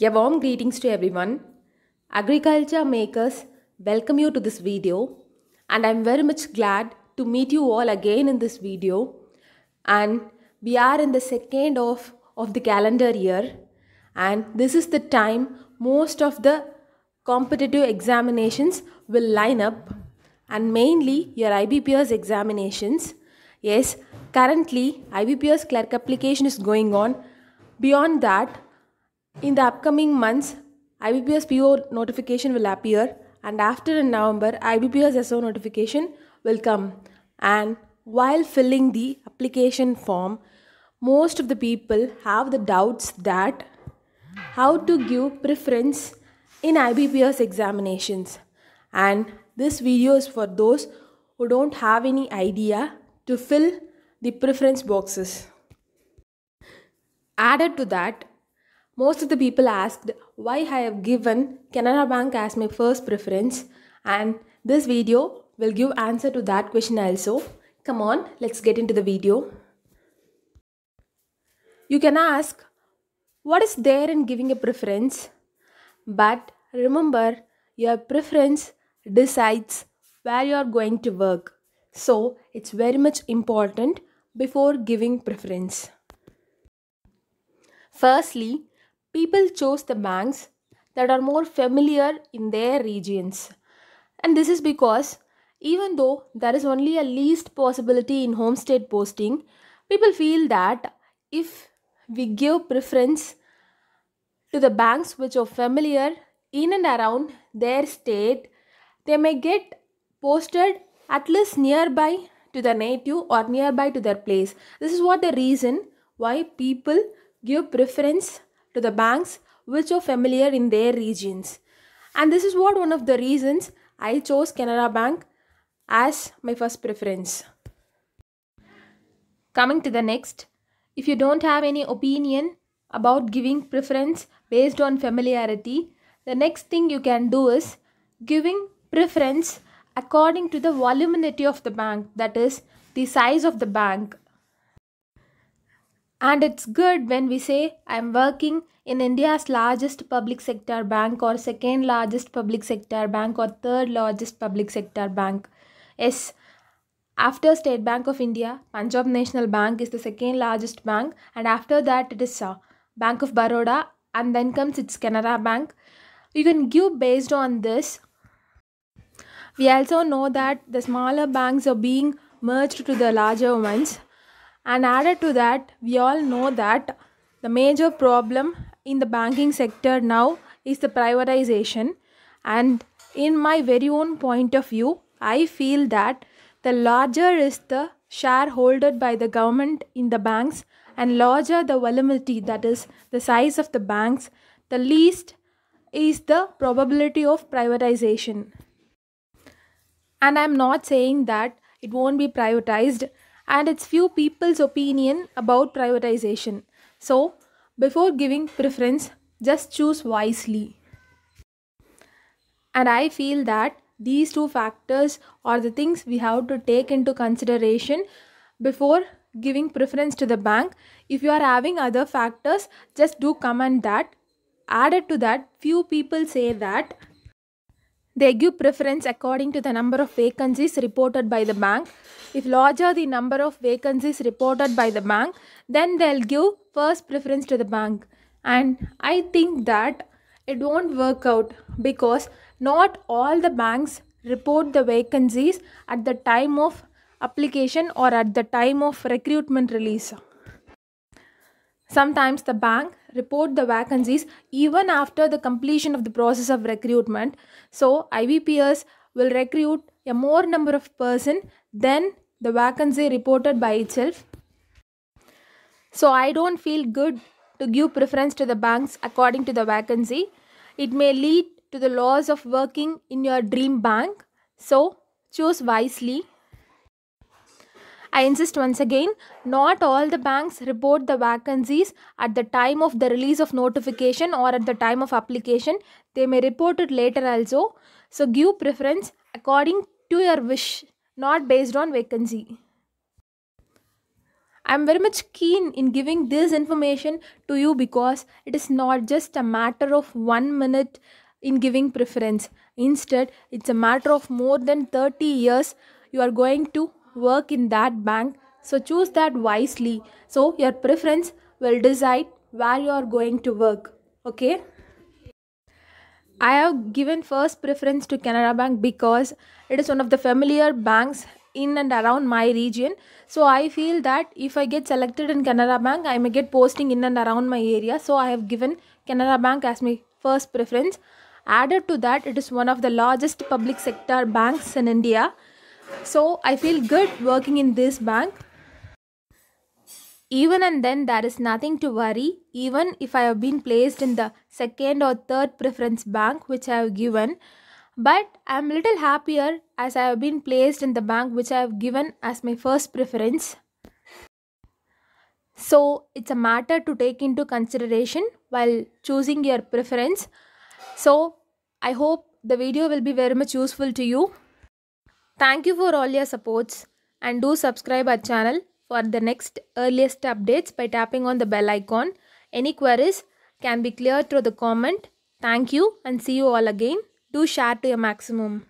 A warm greetings to everyone. Agriculture makers welcome you to this video and I am very much glad to meet you all again in this video and we are in the second of, of the calendar year and this is the time most of the competitive examinations will line up and mainly your IBPS examinations. Yes, currently IBPS clerk application is going on. Beyond that, in the upcoming months, IBPS PO notification will appear and after in November, IBPS SO notification will come. And while filling the application form, most of the people have the doubts that how to give preference in IBPS examinations. And this video is for those who don't have any idea to fill the preference boxes. Added to that, most of the people asked why I have given Canara Bank as my first preference and this video will give answer to that question also. Come on, let's get into the video. You can ask, what is there in giving a preference? But remember, your preference decides where you are going to work. So, it's very much important before giving preference. Firstly, people chose the banks that are more familiar in their regions. And this is because even though there is only a least possibility in homestead posting, people feel that if we give preference to the banks which are familiar in and around their state, they may get posted at least nearby to the native or nearby to their place. This is what the reason why people give preference to the banks which are familiar in their regions. And this is what one of the reasons I chose Canara Bank as my first preference. Coming to the next, if you don't have any opinion about giving preference based on familiarity, the next thing you can do is giving preference according to the voluminity of the bank, that is, the size of the bank. And it's good when we say, I'm working in India's largest public sector bank, or second largest public sector bank, or third largest public sector bank. Yes, after State Bank of India, Punjab National Bank is the second largest bank, and after that, it is uh, Bank of Baroda, and then comes its Canara Bank. You can give based on this. We also know that the smaller banks are being merged to the larger ones and added to that we all know that the major problem in the banking sector now is the privatization and in my very own point of view i feel that the larger is the share by the government in the banks and larger the volubility that is the size of the banks the least is the probability of privatization and i'm not saying that it won't be privatized and it's few people's opinion about privatization. So, before giving preference, just choose wisely. And I feel that these two factors are the things we have to take into consideration before giving preference to the bank. If you are having other factors, just do comment that. Added to that, few people say that they give preference according to the number of vacancies reported by the bank. If larger the number of vacancies reported by the bank, then they'll give first preference to the bank. And I think that it won't work out because not all the banks report the vacancies at the time of application or at the time of recruitment release. Sometimes the bank report the vacancies even after the completion of the process of recruitment. So IBPS will recruit a more number of person than the vacancy reported by itself. So I don't feel good to give preference to the banks according to the vacancy. It may lead to the loss of working in your dream bank. So choose wisely I insist once again, not all the banks report the vacancies at the time of the release of notification or at the time of application. They may report it later also. So give preference according to your wish, not based on vacancy. I'm very much keen in giving this information to you because it is not just a matter of one minute in giving preference. Instead, it's a matter of more than 30 years you are going to work in that bank. So choose that wisely. So your preference will decide where you are going to work. Okay. I have given first preference to Canara Bank because it is one of the familiar banks in and around my region. So I feel that if I get selected in Canara Bank, I may get posting in and around my area. So I have given Canara Bank as my first preference. Added to that, it is one of the largest public sector banks in India. So I feel good working in this bank. Even and then there is nothing to worry even if I have been placed in the second or third preference bank which I have given but I am little happier as I have been placed in the bank which I have given as my first preference. So it's a matter to take into consideration while choosing your preference. So I hope the video will be very much useful to you. Thank you for all your supports and do subscribe our channel for the next earliest updates by tapping on the bell icon. Any queries can be cleared through the comment. Thank you and see you all again. Do share to your maximum.